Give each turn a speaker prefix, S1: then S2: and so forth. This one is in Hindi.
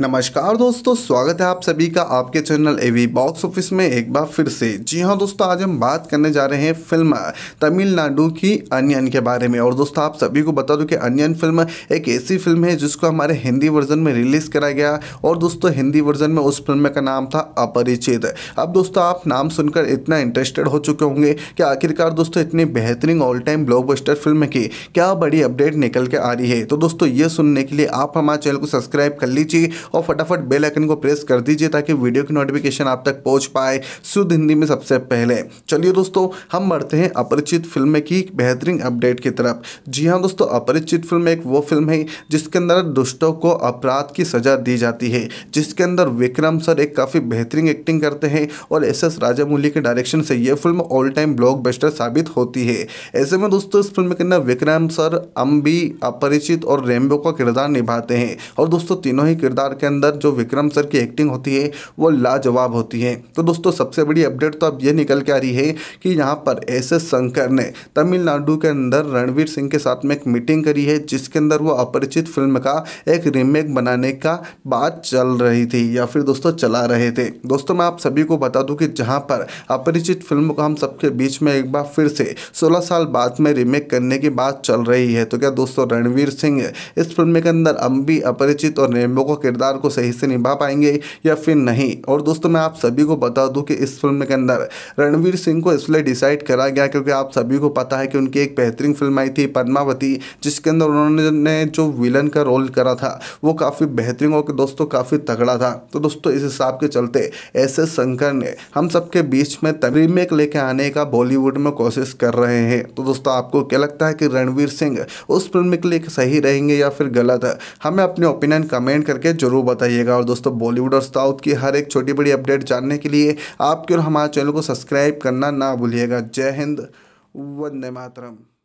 S1: नमस्कार दोस्तों स्वागत है आप सभी का आपके चैनल एवी बॉक्स ऑफिस में एक बार फिर से जी हाँ दोस्तों आज हम बात करने जा रहे हैं फिल्म तमिलनाडु की अनियन के बारे में और दोस्तों आप सभी को बता दूं कि अनियन फिल्म एक ऐसी फिल्म है जिसको हमारे हिंदी वर्जन में रिलीज़ करा गया और दोस्तों हिंदी वर्जन में उस फिल्म का नाम था अपरिचित अब दोस्तों आप नाम सुनकर इतना इंटरेस्टेड हो चुके होंगे कि आखिरकार दोस्तों इतनी बेहतरीन ऑल टाइम ब्लॉकबस्टर फिल्म की क्या बड़ी अपडेट निकल के आ रही है तो दोस्तों ये सुनने के लिए आप हमारे चैनल को सब्सक्राइब कर लीजिए और फटाफट बेल आइकन को प्रेस कर दीजिए ताकि वीडियो की नोटिफिकेशन आप तक पहुँच पाए शुद्ध हिंदी में सबसे पहले चलिए दोस्तों हम बढ़ते हैं अपरिचित फिल्म की बेहतरीन अपडेट की तरफ जी हाँ दोस्तों अपरिचित फिल्म एक वो फिल्म है जिसके अंदर दुष्टों को अपराध की सज़ा दी जाती है जिसके अंदर विक्रम सर एक काफ़ी बेहतरीन एक्टिंग करते हैं और एस एस राजामौली के डायरेक्शन से यह फिल्म ऑल टाइम बेस्टर साबित होती है ऐसे में दोस्तों इस फिल्म के अंदर विक्रम सर अम्बी अपरिचित और रेमबो का किरदार निभाते हैं और दोस्तों तीनों ही किरदार के अंदर जो विक्रम सर की एक्टिंग होती है वो लाजवाब होती है तो दोस्तों सबसे बड़ी अपडेट तो अब ये निकल के आ रही है कि यहाँ पर एस एस शंकर ने तमिलनाडु के अंदर रणवीर सिंह के साथ में एक मीटिंग करी है जिसके अंदर वो अपरिचित फिल्म का एक रीमेक बनाने का बात चल रही थी या फिर दोस्तों चला रहे थे दोस्तों मैं आप सभी को बता दूँ कि जहाँ पर अपरिचित फिल्म को हम सबके बीच में एक बार फिर से सोलह साल बाद में रीमेक करने की बात चल रही है तो क्या दोस्तों रणवीर सिंह इस फिल्म के अंदर अम्बी अपरिचित और रेमो को किरदार किरदार को सही से निभा पाएंगे या फिर नहीं और दोस्तों मैं आप सभी को बता दूं कि इस फिल्म के अंदर रणवीर सिंह को इसलिए डिसाइड करा गया क्योंकि आप सभी को पता है कि उनकी एक बेहतरीन फिल्म आई थी पद्मावती जिसके अंदर उन्होंने जो विलन का रोल करा था वो काफ़ी बेहतरीन और दोस्तों काफ़ी तगड़ा था तो दोस्तों इस हिसाब के चलते एस एस शंकर ने हम सबके बीच में रीमेक लेके आने का बॉलीवुड में कोशिश कर रहे हैं तो दोस्तों आपको क्या लगता है कि रणवीर सिंह उस फिल्म के लिए सही रहेंगे या फिर गलत हमें अपने ओपिनियन कमेंट करके जरूर ज़रूर बताइएगा और दोस्तों बॉलीवुड और साउथ की हर एक छोटी बड़ी अपडेट जानने के लिए आपके और हमारे चैनल को सब्सक्राइब करना ना भूलिएगा जय हिंद वंदे मातरम